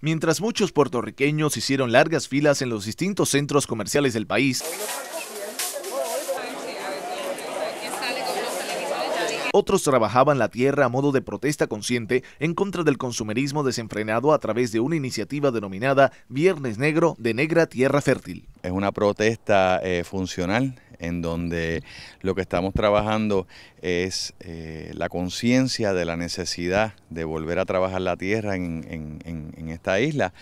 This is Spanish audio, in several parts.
Mientras muchos puertorriqueños hicieron largas filas en los distintos centros comerciales del país, otros trabajaban la tierra a modo de protesta consciente en contra del consumerismo desenfrenado a través de una iniciativa denominada Viernes Negro de Negra Tierra Fértil. Es una protesta eh, funcional en donde lo que estamos trabajando es eh, la conciencia de la necesidad de volver a trabajar la tierra en esta isla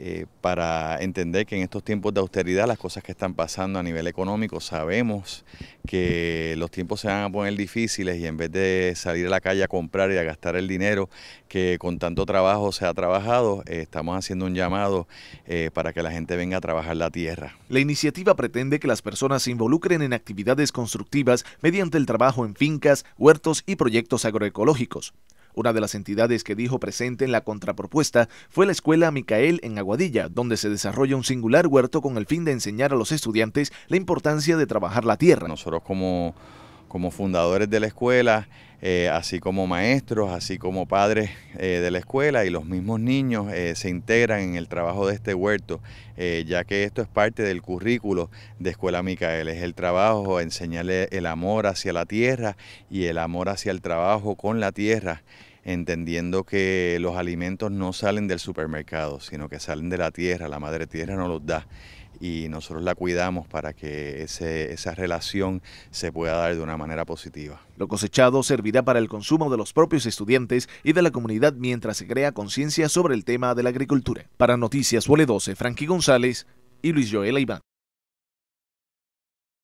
eh, para entender que en estos tiempos de austeridad las cosas que están pasando a nivel económico, sabemos que los tiempos se van a poner difíciles y en vez de salir a la calle a comprar y a gastar el dinero que con tanto trabajo se ha trabajado, eh, estamos haciendo un llamado eh, para que la gente venga a trabajar la tierra. La iniciativa pretende que las personas se involucren en actividades constructivas mediante el trabajo en fincas, huertos y proyectos agroecológicos. Una de las entidades que dijo presente en la contrapropuesta fue la Escuela Micael en Aguadilla, donde se desarrolla un singular huerto con el fin de enseñar a los estudiantes la importancia de trabajar la tierra. Nosotros como como fundadores de la escuela, eh, así como maestros, así como padres eh, de la escuela y los mismos niños eh, se integran en el trabajo de este huerto, ya que esto es parte del currículo de Escuela Micael, es el trabajo, enseñarle el amor hacia la tierra y el amor hacia el trabajo con la tierra entendiendo que los alimentos no salen del supermercado, sino que salen de la tierra, la madre tierra nos los da y nosotros la cuidamos para que esa relación se pueda dar de una manera positiva. Lo cosechado servirá para el consumo de los propios estudiantes y de la comunidad mientras se crea conciencia sobre el tema de la agricultura. Para Noticias Wole 12, Frankie González y Luis Joel Iván.